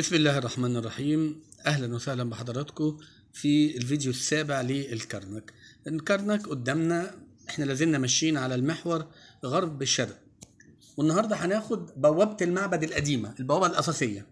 بسم الله الرحمن الرحيم اهلا وسهلا بحضراتكم في الفيديو السابع للكرنك الكرنك قدامنا احنا لازلنا ماشيين على المحور غرب شرق والنهارده هناخد بوابه المعبد القديمه البوابه الاساسيه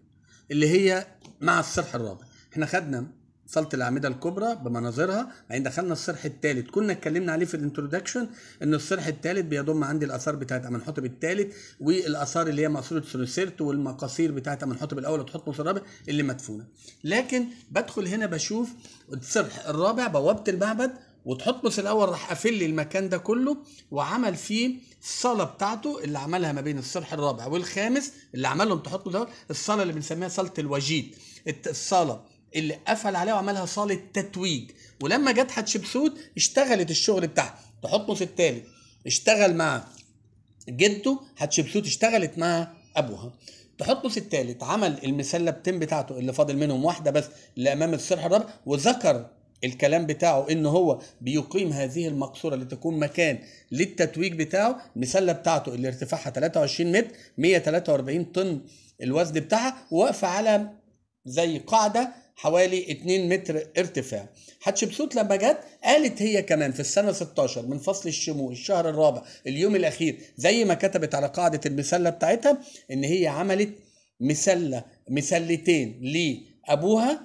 اللي هي مع الصرح الرابع احنا خدنا صاله الاعمده الكبرى بمناظرها بعدين دخلنا الصرح الثالث كنا اتكلمنا عليه في الانترودكشن ان الصرح الثالث بيضم عندي الاثار بتاعت امنحتب الثالث والاثار اللي هي مقصوره ثلوسيرت والمقاصير بتاعت امنحتب الاول وتحتمس الرابع اللي مدفونه لكن بدخل هنا بشوف الصرح الرابع بوابه المعبد وتحطمس الاول راح قافل لي المكان ده كله وعمل فيه الصاله بتاعته اللي عملها ما بين الصرح الرابع والخامس اللي عملهم تحطمس الاول الصاله اللي بنسميها صاله الوجيد الصاله اللي قفل عليها وعملها صاله تتويج ولما جت حتشبسوت اشتغلت الشغل بتاعها تحطمس التالي اشتغل مع جدته حتشبسوت اشتغلت مع ابوها تحطمس التالت عمل المسلبتين بتاعته اللي فاضل منهم واحده بس اللي امام السرح الرابع وذكر الكلام بتاعه ان هو بيقيم هذه المقصوره لتكون مكان للتتويج بتاعه المسله بتاعته اللي ارتفاعها 23 متر 143 طن الوزن بتاعها وواقفه على زي قاعده حوالي 2 متر ارتفاع حتشبسوت لما جت قالت هي كمان في السنة 16 من فصل الشمو الشهر الرابع اليوم الأخير زي ما كتبت على قاعدة المسلة بتاعتها إن هي عملت مسلة مسلتين لأبوها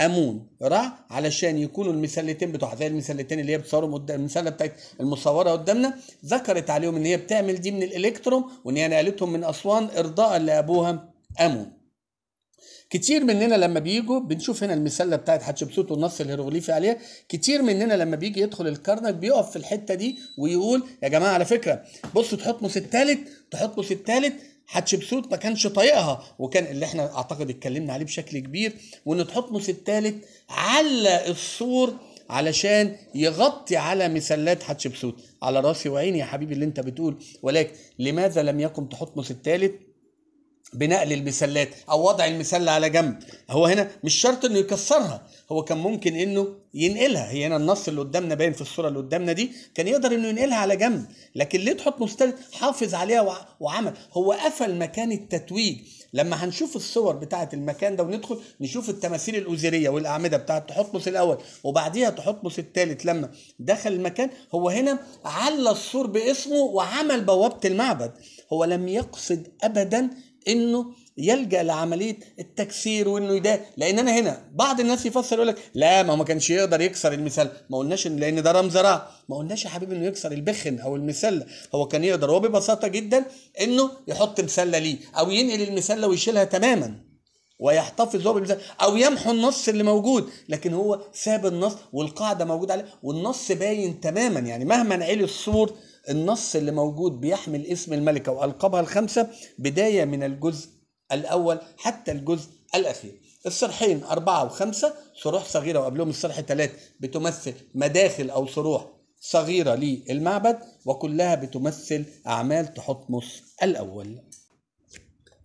امون رع علشان يكونوا المسلتين بتوعها زي المسلتين اللي هي بتصوروا قدام المسله بتاعت المصوره قدامنا ذكرت عليهم ان هي بتعمل دي من الالكتروم وان هي نقلتهم من اسوان ارضاء لابوها امون كتير مننا لما بيجوا بنشوف هنا المسله بتاعت حتشبسوت والنص الهيروغليفي عليها كتير مننا لما بيجي يدخل الكرنك بيقف في الحته دي ويقول يا جماعه على فكره بصوا تحتمس الثالث تحتمس الثالث حتشبسوت ما كانش طايقها وكان اللي احنا اعتقد اتكلمنا عليه بشكل كبير وان تحتمس الثالث علق السور علشان يغطي على مسلات حتشبسوت على راسي وعيني يا حبيبي اللي انت بتقول ولكن لماذا لم يقم تحتمس الثالث بنقل المسلات او وضع المسله على جنب هو هنا مش شرط انه يكسرها هو كان ممكن انه ينقلها هي هنا النص اللي قدامنا باين في الصوره اللي قدامنا دي كان يقدر انه ينقلها على جنب لكن ليه تحط مستند حافظ عليها وعمل هو قفل مكان التتويج لما هنشوف الصور بتاعه المكان ده وندخل نشوف التماثيل الاوزيريه والاعمده بتاعه تحطمس الاول وبعديها تحطمس الثالث لما دخل المكان هو هنا علّى السور باسمه وعمل بوابه المعبد هو لم يقصد ابدا انه يلجا لعمليه التكسير وانه ده لان انا هنا بعض الناس يفسر يقول لك لا ما هو ما كانش يقدر يكسر المثال ما قلناش لان ده رمز راه ما قلناش يا حبيبي انه يكسر البخن او المسله هو كان يقدر وببساطه جدا انه يحط مسله ليه او ينقل المسله ويشيلها تماما ويحتفظ هو بالمثال او يمحو النص اللي موجود لكن هو ساب النص والقاعده موجوده عليه والنص باين تماما يعني مهما علي الصور النص اللي موجود بيحمل اسم الملكة وألقابها الخمسة بداية من الجزء الأول حتى الجزء الأخير الصرحين أربعة وخمسة صروح صغيرة وقبلهم الصرح ثلاثة بتمثل مداخل أو صروح صغيرة للمعبد وكلها بتمثل أعمال تحتمس الأول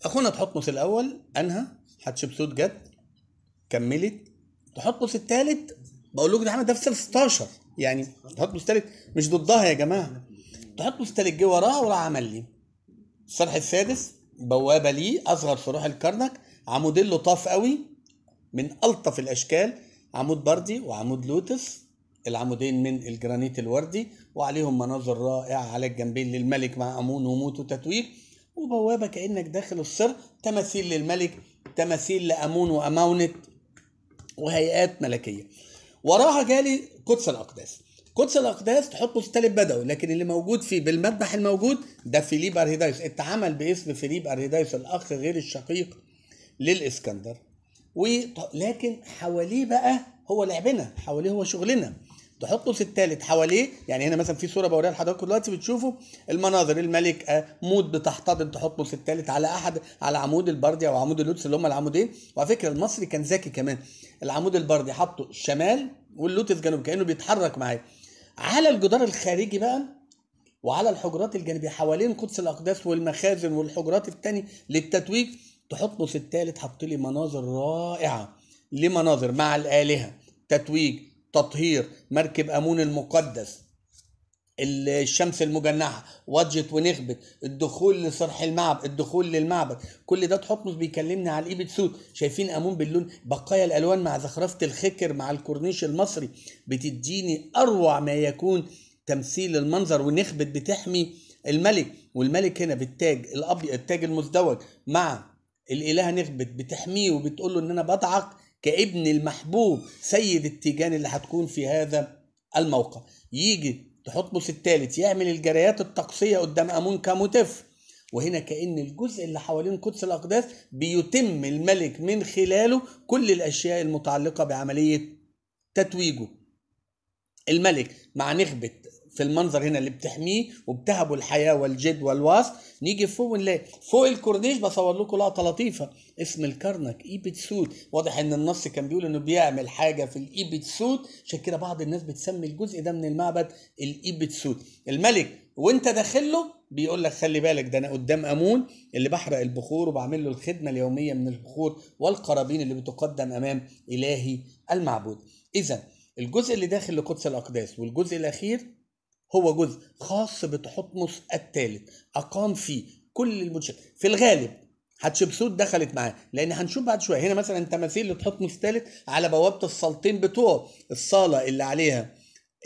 أخونا تحتمس الأول أنهى حتشبسوت جت كملت تحتمس الثالث بقول لكم ده عمل ده في 16 يعني تحتمس الثالث مش ضدها يا جماعة تحط في جه وراها وراح عمل لي الشرح السادس بوابه لي اصغر شروح الكرنك عمودين لطاف قوي من الطف الاشكال عمود بردي وعمود لوتس العمودين من الجرانيت الوردي وعليهم مناظر رائعه على الجنبين للملك مع امون وموت وتتويج وبوابه كانك داخل السر تماثيل للملك تماثيل لامون وامونت وهيئات ملكيه وراها جالي قدس الاقداس قدس الاقداس تحطه ستالب بدوي لكن اللي موجود فيه بالمذبح الموجود ده فيليب ارهيدايوس اتعمل باسم فيليب ارهيدايوس الاخ غير الشقيق للاسكندر ولكن حواليه بقى هو لعبنا حواليه هو شغلنا تحطه في الثالث حواليه يعني هنا مثلا في صوره بوريها لحضراتكم دلوقتي بتشوفوا المناظر الملك آه، موت بتحتضن تحطه في الثالث على احد على عمود البردي او عمود اللوتس اللي هم العمودين وعلى فكره المصري كان ذكي كمان العمود البردي حطه شمال واللوتس جنوب كانه بيتحرك معايا على الجدار الخارجي بقى وعلى الحجرات الجانبيه حوالين قدس الاقداس والمخازن والحجرات التانية للتتويج تحطمس الثالث حط لي مناظر رائعه لمناظر مع الالهه تتويج تطهير مركب امون المقدس الشمس المجنحه وادجت ونخبت الدخول لصرح المعبد الدخول للمعبد كل ده تحطمس بيكلمني على الايبت سوت شايفين امون باللون بقايا الالوان مع زخرفه الخكر مع الكورنيش المصري بتديني اروع ما يكون تمثيل المنظر ونخبت بتحمي الملك والملك هنا بالتاج الابيض التاج المزدوج مع الالهه نخبت بتحميه وبتقول له ان انا بضعك كابن المحبوب سيد التيجان اللي هتكون في هذا الموقع يجي تحطمس الثالث يعمل الجريات الطقسيه قدام امون كمتف وهنا كان الجزء اللي حوالين قدس الاقداس بيتم الملك من خلاله كل الاشياء المتعلقه بعمليه تتويجه الملك مع نخبه في المنظر هنا اللي بتحميه وبتهبه الحياه والجد والوصف نيجي فوق ونلاقي فوق الكورنيش بصور لكم لقطه لطيفه اسم الكرنك ايبت سود واضح ان النص كان بيقول انه بيعمل حاجه في الايبت سود عشان كده بعض الناس بتسمي الجزء ده من المعبد الايبت سود الملك وانت داخل له بيقول لك خلي بالك ده انا قدام امون اللي بحرق البخور وبعمل له الخدمه اليوميه من البخور والقرابين اللي بتقدم امام الهي المعبود اذا الجزء اللي داخل لقدس الاقداس والجزء الاخير هو جزء خاص بتحتمس الثالث أقام فيه كل المنشآت في الغالب حتشبسوت دخلت معاه لان هنشوف بعد شويه هنا مثلا تماثيل لتحتمس الثالث على بوابه الصالتين بتوعه الصاله اللي عليها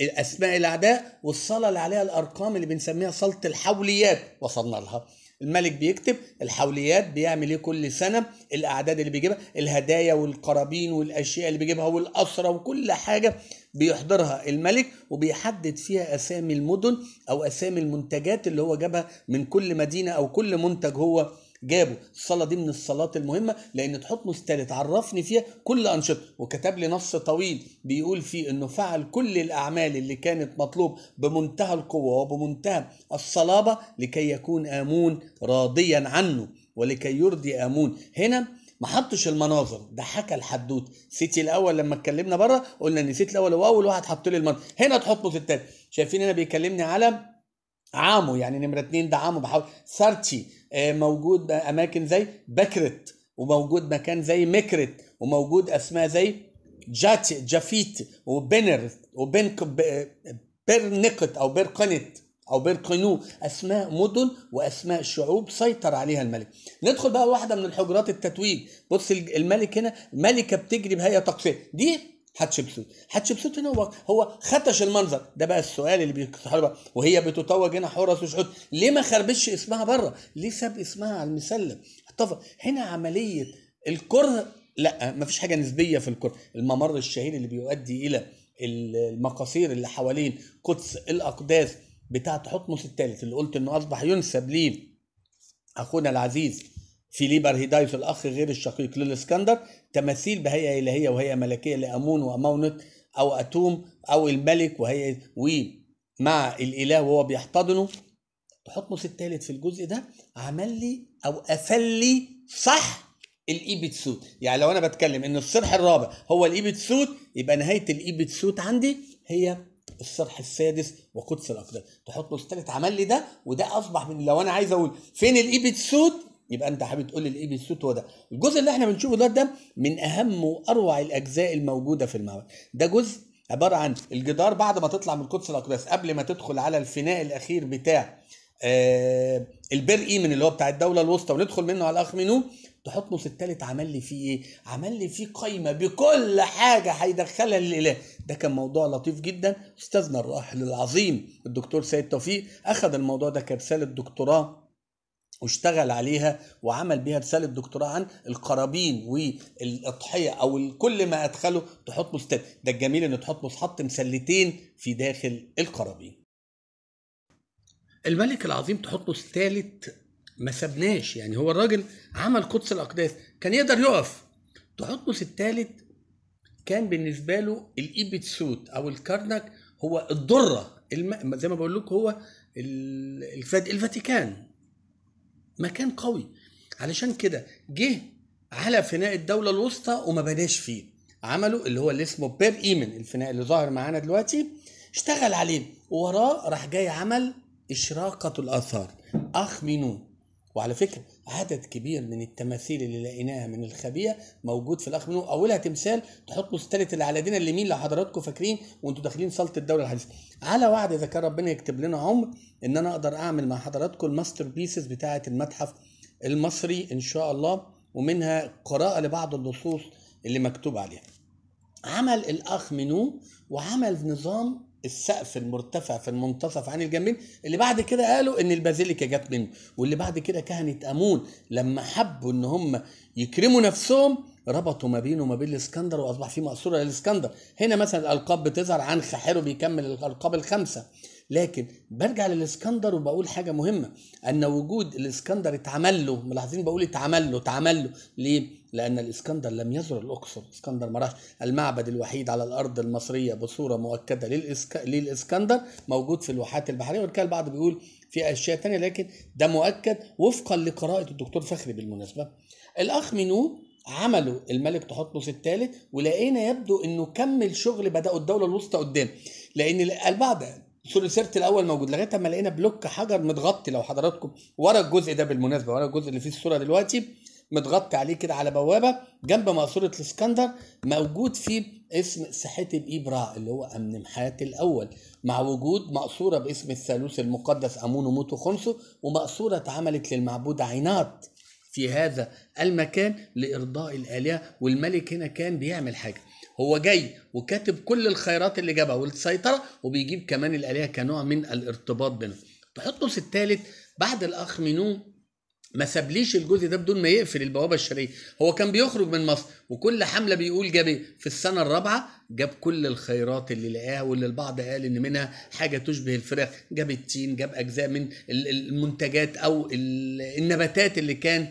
اسماء الاعداء والصاله اللي عليها الارقام اللي بنسميها صاله الحوليات وصلنا لها الملك بيكتب الحوليات بيعمل ايه كل سنه الاعداد اللي بيجيبها الهدايا والقرابين والاشياء اللي بيجيبها والاسرى وكل حاجه بيحضرها الملك وبيحدد فيها اسامي المدن او اسامي المنتجات اللي هو جابها من كل مدينه او كل منتج هو جابه الصلاه دي من الصلاه المهمه لان تحط الثالث عرفني فيها كل انشطه وكتب لي نص طويل بيقول فيه انه فعل كل الاعمال اللي كانت مطلوب بمنتهى القوه وبمنتهى الصلابه لكي يكون امون راضيا عنه ولكي يرضي امون هنا ما حطش المناظر ده حكى الحدوت سيتي الاول لما اتكلمنا بره قلنا ان سيتي الاول هو اول واحد حط لي المناظر هنا تحطه في شايفين هنا بيكلمني على عامه يعني نمره اتنين ده عامه بحاول سارتي آه، موجود اماكن زي بكرت وموجود مكان زي مكرت وموجود اسماء زي جات جافيت وبنر وبنك برنقت او برقنت او بيرقنو اسماء مدن واسماء شعوب سيطر عليها الملك ندخل بقى واحده من الحجرات التتويج بص الملك هنا ملكه بتجري بهيئه طقسيه دي حتشبسوت حتشبسوت هنا هو هو ختش المنظر ده بقى السؤال اللي بيكسر وهي بتتوج هنا حرس وشحوت ليه ما خربتش اسمها بره ليه ساب اسمها على المسلم اتفق هنا عمليه الكره لا مفيش حاجه نسبيه في الكره الممر الشهير اللي بيؤدي الى المقاصير اللي حوالين قدس الاقداس بتاعه حطمس الثالث اللي قلت انه اصبح ينسب ليه اخونا العزيز فيليبر هيدايس الاخ غير الشقيق للاسكندر تماثيل بهيئه الهيه وهي ملكيه لامون وامونت او اتوم او الملك وهي ومع الاله وهو بيحتضنه تحطمس الثالث في الجزء ده عمل لي او قفل لي صح الايبت سوت يعني لو انا بتكلم ان الصرح الرابع هو الايبت سوت يبقى نهايه الايبت سوت عندي هي الصرح السادس وقدس الاقدام تحطمس الثالث عمل لي ده وده اصبح من لو انا عايز اقول فين الايبت سوت يبقى انت حابب تقول لي الاي هو ده الجزء اللي احنا بنشوفه ده ده من اهم واروع الاجزاء الموجوده في المعبد ده جزء عباره عن الجدار بعد ما تطلع من القدس الاقداس قبل ما تدخل على الفناء الاخير بتاع آه البرقي من اللي هو بتاع الدوله الوسطى وندخل منه على الاخ تحط نص التالت عمل لي فيه ايه؟ عمل لي فيه قايمه بكل حاجه هيدخلها للاله، ده كان موضوع لطيف جدا، استاذنا الراحل العظيم الدكتور سيد توفيق اخذ الموضوع ده كرساله دكتوراه واشتغل عليها وعمل بيها رساله دكتوراه عن القرابين والاضحيه او كل ما ادخله تحط مستد ده الجميل ان تحط حط مسلتين في داخل القرابين الملك العظيم تحطه الثالث ما سبناش يعني هو الراجل عمل قدس الاقداس كان يقدر يقف تحطمس الثالث كان بالنسبه له الايبتسوت او الكرنك هو الدره الم... زي ما بقول لكم هو الفاتيكان مكان قوي علشان كده جه على فناء الدوله الوسطى وما بداش فيه عملوا اللي هو اللي اسمه باب ايمن الفناء اللي ظاهر معانا دلوقتي اشتغل عليه ووراه راح جاي عمل اشراقه الاثار اخ مينون وعلى فكرة عدد كبير من التماثيل اللي لقيناها من الخبية موجود في الأخ منو أولها تمثال تحطوا ستالة اللي على دينا اليمين لو حضراتكم فاكرين وأنتم داخلين صالة الدولة الحديثة على وعد إذا كان ربنا يكتب لنا عمر إن أنا أقدر أعمل مع حضراتكم الماستر بيسز بتاعة المتحف المصري إن شاء الله ومنها قراءة لبعض النصوص اللي مكتوب عليها عمل الأخ منو وعمل نظام السقف المرتفع في المنتصف عن الجنبين اللي بعد كده قالوا ان البازيليكا جت منه واللي بعد كده كهنه امون لما حبوا ان هم يكرموا نفسهم ربطوا ما بينه وما بين الاسكندر واصبح في مقصوره للاسكندر هنا مثلا الالقاب بتظهر عن خحيرو بيكمل الالقاب الخمسه لكن برجع للاسكندر وبقول حاجه مهمه ان وجود الاسكندر اتعمل له ملاحظين بقول اتعمل له اتعمل له ليه؟ لأن الإسكندر لم يزر الأقصر الإسكندر ما المعبد الوحيد على الأرض المصرية بصورة مؤكدة للإسك... للإسكندر موجود في الواحات البحرية وكان البعض بيقول في أشياء تانية لكن ده مؤكد وفقا لقراءة الدكتور فخري بالمناسبة الأخ منو عملوا الملك تحطمس الثالث ولقينا يبدو انه كمل شغل بدأوا الدولة الوسطى قدام لأن البعض سوري سيرت الاول موجود لغايه اما لقينا بلوك حجر متغطي لو حضراتكم ورا الجزء ده بالمناسبه ورا الجزء اللي فيه الصوره دلوقتي متغطي عليه كده على بوابه جنب ماسوره الاسكندر موجود فيه اسم سحتب ابرا اللي هو امنمحات الاول مع وجود مقصوره باسم الثالوث المقدس امون موتو خنسو ومقصوره اتعملت للمعبود عينات في هذا المكان لارضاء الالهه والملك هنا كان بيعمل حاجه هو جاي وكاتب كل الخيرات اللي جابها والسيطره وبيجيب كمان الالهه كنوع من الارتباط بينهم تحطوس الثالث بعد الاخ مينو ما سابليش الجزء ده بدون ما يقفل البوابه الشرقيه هو كان بيخرج من مصر وكل حمله بيقول جاب ايه في السنه الرابعه جاب كل الخيرات اللي لقاها واللي البعض قال ان منها حاجه تشبه الفراخ جاب التين جاب اجزاء من المنتجات او النباتات اللي كان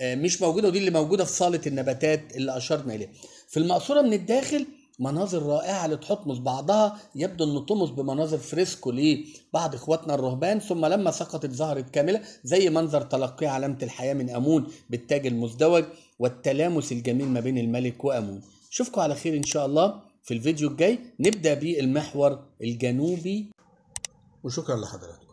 آه، مش موجوده ودي اللي موجوده في صاله النباتات اللي اشرنا اليها في المقصوره من الداخل مناظر رائعة لتحطمس بعضها يبدو أن طمس بمناظر فريسكو لبعض إخواتنا الرهبان ثم لما سقطت ظهرت كاملة زي منظر تلقي علامة الحياة من أمون بالتاج المزدوج والتلامس الجميل ما بين الملك وأمون أشوفكم على خير إن شاء الله في الفيديو الجاي نبدأ بالمحور الجنوبي وشكرا لحضراتكم